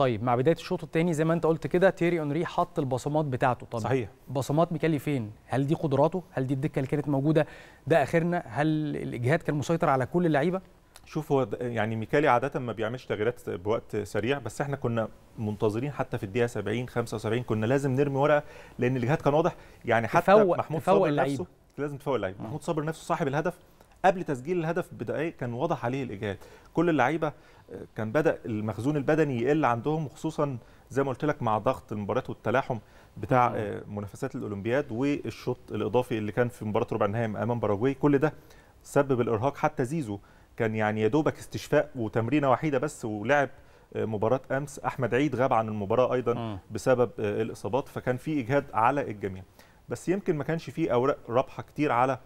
طيب مع بدايه الشوط الثاني زي ما انت قلت كده تيري اونري حط البصمات بتاعته طبعا صحيح بصمات ميكالي فين هل دي قدراته هل دي الدكه اللي كانت موجوده ده اخرنا هل الاجهاد كان مسيطر على كل اللعيبه شوف هو يعني ميكالي عاده ما بيعملش تغييرات بوقت سريع بس احنا كنا منتظرين حتى في الدقيقه 70 75 كنا لازم نرمي ورقه لان الاجهاد كان واضح يعني حتى تفوق محمود تفوق صابر اللعيبة. نفسه لازم تفوق اللعيبه محمود صابر نفسه صاحب الهدف قبل تسجيل الهدف بدقائق كان واضح عليه الاجهاد كل اللعيبه آه، كان بدا المخزون البدني يقل عندهم وخصوصا زي ما قلت لك مع ضغط المباريات والتلاحم بتاع آه، منافسات الاولمبياد والشوط الاضافي اللي كان في مباراه ربع النهائي امام باراجواي كل ده سبب الارهاق حتى زيزو كان يعني يا دوبك استشفاء وتمرينه وحيده بس ولعب آه، مباراه امس احمد عيد غاب عن المباراه ايضا بسبب الاصابات فكان في اجهاد على الجميع بس يمكن ما كانش فيه اوراق رابحه كتير على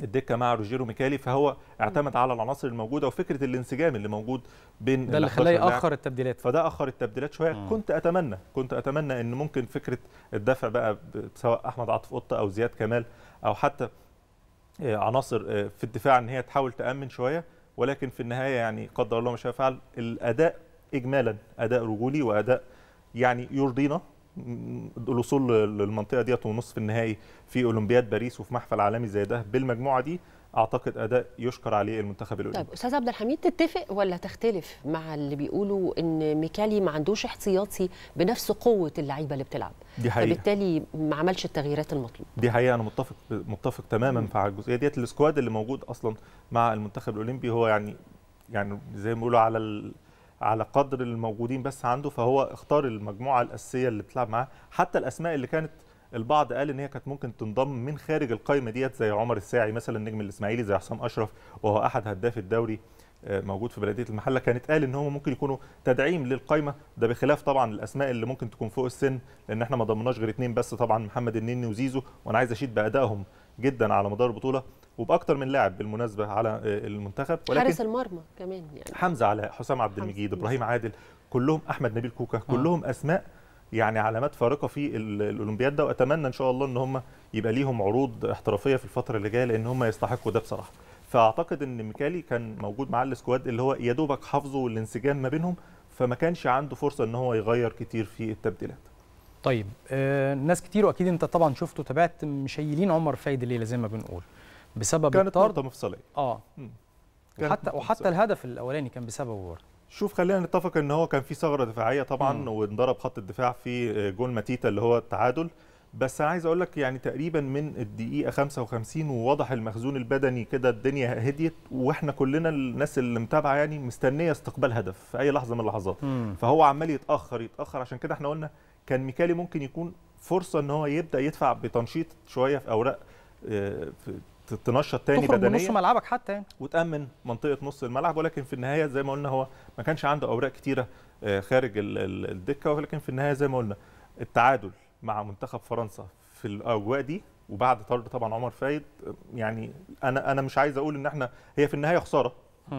الدكه مع روجيرو ميكالي فهو اعتمد على العناصر الموجوده وفكره الانسجام اللي موجود بين ده اللي خلاه ياخر التبديلات فده اخر التبديلات شويه مم. كنت اتمنى كنت اتمنى ان ممكن فكره الدفع بقى سواء احمد عطف قطه او زياد كمال او حتى آه، عناصر آه، في الدفاع ان هي تحاول تامن شويه ولكن في النهايه يعني قدر الله ما شاء فعل الاداء اجمالا اداء رجولي واداء يعني يرضينا الوصول للمنطقه ديت ونصف النهائي في اولمبياد باريس وفي محفل عالمي زي ده بالمجموعه دي اعتقد اداء يشكر عليه المنتخب الاولمبي طيب استاذ عبد الحميد تتفق ولا تختلف مع اللي بيقولوا ان ميكالي ما عندوش احتياطي بنفس قوه اللعيبه اللي بتلعب دي حقيقة. فبالتالي ما عملش التغييرات المطلوبه دي حقيقه انا متفق متفق تماما مع الجزئيه ديت السكواد اللي موجود اصلا مع المنتخب الاولمبي هو يعني يعني زي ما بيقولوا على على قدر الموجودين بس عنده فهو اختار المجموعه الاساسيه اللي بتلعب معاه حتى الاسماء اللي كانت البعض قال ان هي كانت ممكن تنضم من خارج القائمه ديت زي عمر الساعي مثلا نجم الاسماعيلي زي حسام اشرف وهو احد هداف الدوري آه، موجود في بلديه المحله كانت قال ان هم ممكن يكونوا تدعيم للقائمه ده بخلاف طبعا الاسماء اللي ممكن تكون فوق السن لان احنا ما ضمناش غير اثنين بس طبعا محمد النني وزيزو وانا عايز اشيد بادائهم جدا على مدار البطوله وباكثر من لاعب بالمناسبه على آه، المنتخب ولكن حارس المرمى كمان يعني حمزه علاء حسام عبد المجيد ابراهيم عادل كلهم احمد نبيل كوكا آه. كلهم آه. اسماء يعني علامات فارقه في الاولمبياد ده واتمنى ان شاء الله ان هم يبقى ليهم عروض احترافيه في الفتره اللي جايه لان هم يستحقوا ده بصراحه فاعتقد ان ميكالي كان موجود مع السكواد اللي هو يا دوبك حافظه والانسجام ما بينهم فما كانش عنده فرصه ان هو يغير كتير في التبديلات طيب آه ناس كتير واكيد انت طبعا شفته تابعت مشيلين عمر فايد الليله زي ما بنقول بسبب كانت الطرد كانت مفصليه اه وحتى وحتى الهدف الاولاني كان بسببه برضه شوف خلينا نتفق ان هو كان في ثغره دفاعيه طبعا وانضرب خط الدفاع في آه، جول ماتيتا اللي هو التعادل بس عايز اقول لك يعني تقريبا من الدقيقه 55 وواضح المخزون البدني كده الدنيا هديت واحنا كلنا الناس اللي متابعه يعني مستنيه استقبال هدف في اي لحظه من اللحظات فهو عمال يتاخر يتاخر عشان كده احنا قلنا كان ميكالي ممكن يكون فرصه ان هو يبدا يدفع بتنشيط شويه في اوراق آه، في تنشط تاني تخرج بدنيا نص ملعبك حتى يعني وتامن منطقه نص الملعب ولكن في النهايه زي ما قلنا هو ما كانش عنده اوراق كتيره آه، خارج الدكه ولكن في النهايه زي ما قلنا التعادل مع منتخب فرنسا في الاجواء دي وبعد طرد طبعا عمر فايد آه، يعني انا انا مش عايز اقول ان احنا هي في النهايه خساره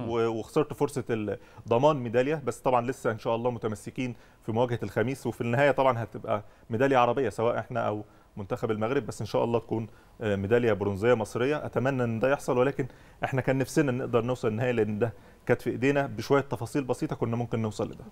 وخسرت فرصه ضمان ميداليه بس طبعا لسه ان شاء الله متمسكين في مواجهه الخميس وفي النهايه طبعا هتبقى ميداليه عربيه سواء احنا او منتخب المغرب بس ان شاء الله تكون آه، ميداليه برونزيه مصريه اتمنى ان ده يحصل ولكن احنا كان نفسنا نقدر نوصل النهائي لان ده كانت في ايدينا بشويه تفاصيل بسيطه كنا ممكن نوصل لده